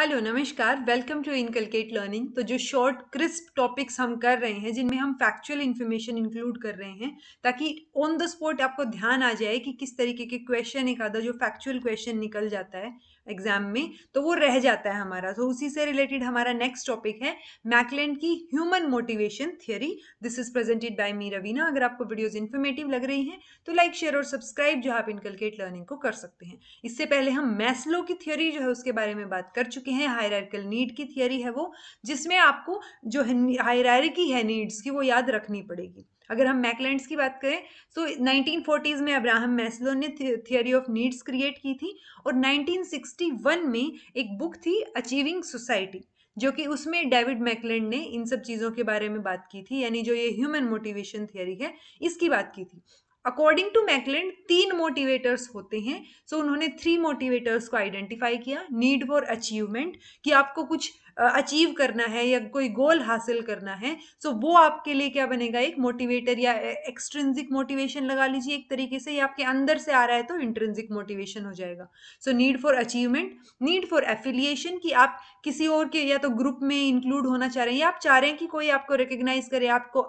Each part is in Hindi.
हेलो नमस्कार वेलकम टू इनकलकेट लर्निंग तो जो शॉर्ट क्रिस्प टॉपिक्स हम कर रहे हैं जिनमें हम फैक्चुअल इन्फॉर्मेशन इंक्लूड कर रहे हैं ताकि ऑन द स्पॉट आपको ध्यान आ जाए कि किस तरीके के क्वेश्चन एक आधा जो फैक्चुअल क्वेश्चन निकल जाता है एग्जाम में तो वो रह जाता है हमारा तो उसी से रिलेटेड हमारा नेक्स्ट टॉपिक है मैकलैंड की human motivation theory this is presented by me Raveena अगर आपको वीडियोस इन्फॉर्मेटिव लग रही हैं तो लाइक शेयर और सब्सक्राइब जो आप इनकलकेट लर्निंग को कर सकते हैं इससे पहले हम मैस्लो की थियोरी जो है उसके बारे में बात कर चुके हैं हायरकल नीड की थियोरी है वो जिसमें आपको जो हायरकी है नीड्स की वो याद रखनी पड़ेगी अगर हम मैकलैंड की बात करें सो so 1940s में अब्राहम मैसलो ने थियोरी ऑफ नीड्स क्रिएट की थी और 1961 में एक बुक थी अचीविंग सोसाइटी जो कि उसमें डेविड मैकलैंड ने इन सब चीज़ों के बारे में बात की थी यानी जो ये ह्यूमन मोटिवेशन थियोरी है इसकी बात की थी अकॉर्डिंग टू मैकलैंड तीन मोटिवेटर्स होते हैं सो so, उन्होंने थ्री मोटिवेटर्स को आइडेंटिफाई किया नीड फॉर अचीवमेंट कि आपको कुछ अचीव करना है या कोई गोल हासिल करना है सो वो आपके लिए क्या बनेगा एक मोटिवेटर या एक्सट्रेंसिक मोटिवेशन लगा लीजिए एक तरीके से या आपके अंदर से आ रहा है तो इंट्रेंसिक मोटिवेशन हो जाएगा so need for achievement need for affiliation कि आप किसी और के या तो ग्रुप में इंक्लूड होना चाह रहे हैं या आप चाह रहे हैं कि कोई आपको रिकग्नाइज करे आपको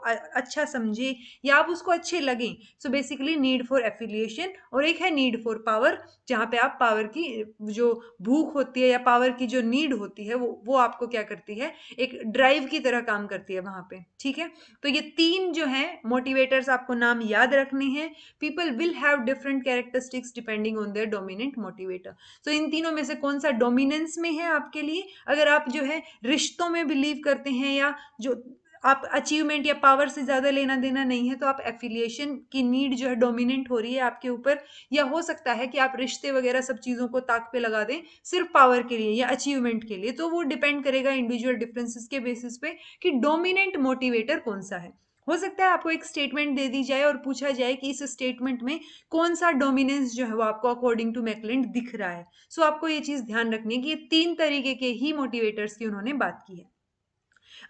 अच्छा समझे या आप उसको अच्छे लगें so basically need for affiliation और एक है नीड फॉर पावर जहाँ पे आप पावर की जो भूख होती है या पावर की जो नीड होती है वो वो आप आपको क्या करती है एक ड्राइव की तरह काम करती है वहां पे ठीक है तो ये तीन जो है मोटिवेटर्स आपको नाम याद रखने हैं people will have different characteristics depending on their dominant motivator so इन तीनों में से कौन सा डोमिनेंस में है आपके लिए अगर आप जो है रिश्तों में बिलीव करते हैं या जो आप अचीवमेंट या पावर से ज़्यादा लेना देना नहीं है तो आप एफिलिएशन की नीड जो है डोमिनेंट हो रही है आपके ऊपर या हो सकता है कि आप रिश्ते वगैरह सब चीज़ों को ताक पे लगा दें सिर्फ पावर के लिए या अचीवमेंट के लिए तो वो डिपेंड करेगा इंडिविजुअल डिफरेंसेस के बेसिस पे कि डोमिनेंट मोटिवेटर कौन सा है हो सकता है आपको एक स्टेटमेंट दे दी जाए और पूछा जाए कि इस स्टेटमेंट में कौन सा डोमिनेंस जो है वो आपको अकॉर्डिंग टू मैकलेंड दिख रहा है सो आपको ये चीज़ ध्यान रखनी है कि ये तीन तरीके के ही मोटिवेटर्स की उन्होंने बात की है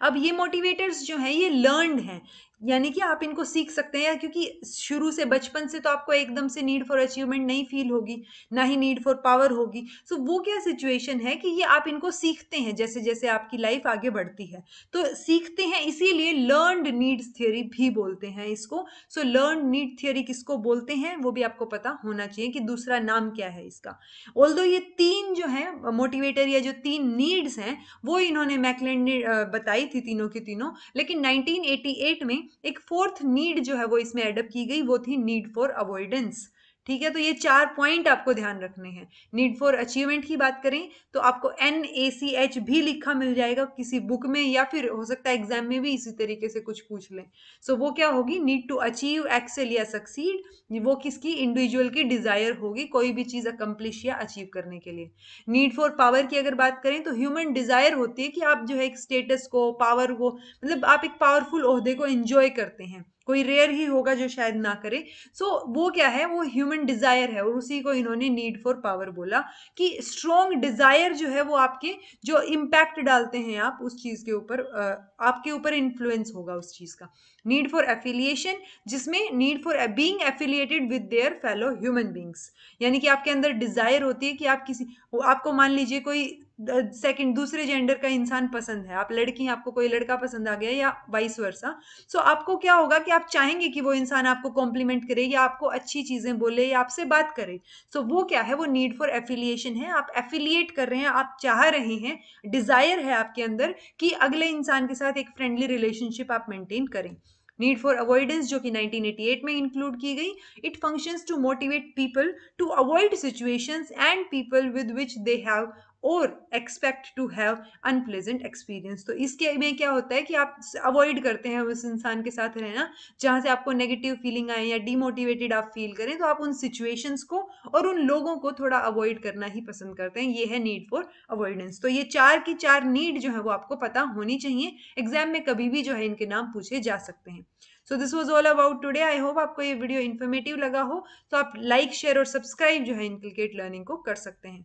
अब ये मोटिवेटर्स जो हैं ये लर्नड हैं यानी कि आप इनको सीख सकते हैं क्योंकि शुरू से बचपन से तो आपको एकदम से नीड फॉर अचीवमेंट नहीं फील होगी ना ही नीड फॉर पावर होगी सो so, वो क्या सिचुएशन है कि ये आप इनको सीखते हैं जैसे जैसे आपकी लाइफ आगे बढ़ती है तो सीखते हैं इसीलिए लर्नड नीड्स थियोरी भी बोलते हैं इसको सो लर्न नीड थियोरी किसको बोलते हैं वो भी आपको पता होना चाहिए कि दूसरा नाम क्या है इसका ऑल ये तीन जो है मोटिवेटर या जो तीन नीड्स हैं वो इन्होंने मैकलैंड ने बताई थी तीनों की तीनों लेकिन नाइनटीन में एक फोर्थ नीड जो है वो इसमें एडअप की गई वो थी नीड फॉर अवॉइडेंस ठीक है तो ये चार पॉइंट आपको ध्यान रखने हैं नीड फॉर अचीवमेंट की बात करें तो आपको एन ए सी एच भी लिखा मिल जाएगा किसी बुक में या फिर हो सकता है एग्जाम में भी इसी तरीके से कुछ पूछ लें सो so, वो क्या होगी नीड टू अचीव एक्सेल या सक्सीड वो किसकी इंडिविजुअल की डिज़ायर होगी कोई भी चीज़ अकम्प्लिश या अचीव करने के लिए नीड फॉर पावर की अगर बात करें तो ह्यूमन डिज़ायर होती है कि आप जो है एक स्टेटस को पावर को मतलब आप एक पावरफुल अहदे को एंजॉय करते हैं कोई रेयर ही होगा जो शायद ना करे सो so, वो क्या है वो ह्यूमन डिज़ायर है और उसी को इन्होंने नीड फॉर पावर बोला कि स्ट्रॉन्ग डिज़ायर जो है वो आपके जो इम्पैक्ट डालते हैं आप उस चीज़ के ऊपर आपके ऊपर इन्फ्लुएंस होगा उस चीज़ का नीड फॉर एफिलिएशन जिसमें need for being affiliated with their fellow human beings यानी कि आपके अंदर डिज़ायर होती है कि आप किसी आपको मान लीजिए कोई सेकंड दूसरे जेंडर का इंसान पसंद है आप लड़की आपको कोई लड़का पसंद आ गया या वाइस वर्सा सो so, आपको क्या होगा कि आप चाहेंगे कि वो इंसान आपको कॉम्प्लीमेंट करे या आपको अच्छी चीज़ें बोले या आपसे बात करे सो so, वो क्या है वो नीड फॉर एफिलिएशन है आप एफिलिएट कर रहे हैं आप चाह रहे हैं डिज़ायर है आपके अंदर कि अगले इंसान के साथ एक फ्रेंडली रिलेशनशिप आप मेंटेन करें नीड फॉर अवॉइडेंस जो कि 1988 में इंक्लूड की गई it functions to motivate people to avoid situations and people with which they have or expect to have unpleasant experience तो इसके में क्या होता है कि आप अवॉइड करते हैं उस इंसान के साथ रहना जहाँ से आपको नेगेटिव फीलिंग आए या डीमोटिवेटेड आप फील करें तो आप उन सिचुएशंस को और उन लोगों को थोड़ा अवॉइड करना ही पसंद करते हैं ये है नीड फॉर अवॉइडेंस तो ये चार की चार नीड जो है वो आपको पता होनी चाहिए एग्जाम में कभी भी जो है इनके नाम पूछे जा सकते हैं so this was all about today I hope आपको ये वीडियो इन्फॉर्मेटिव लगा हो तो आप लाइक शेयर और सब्सक्राइब जो है इनक्रिकेट लर्निंग को कर सकते हैं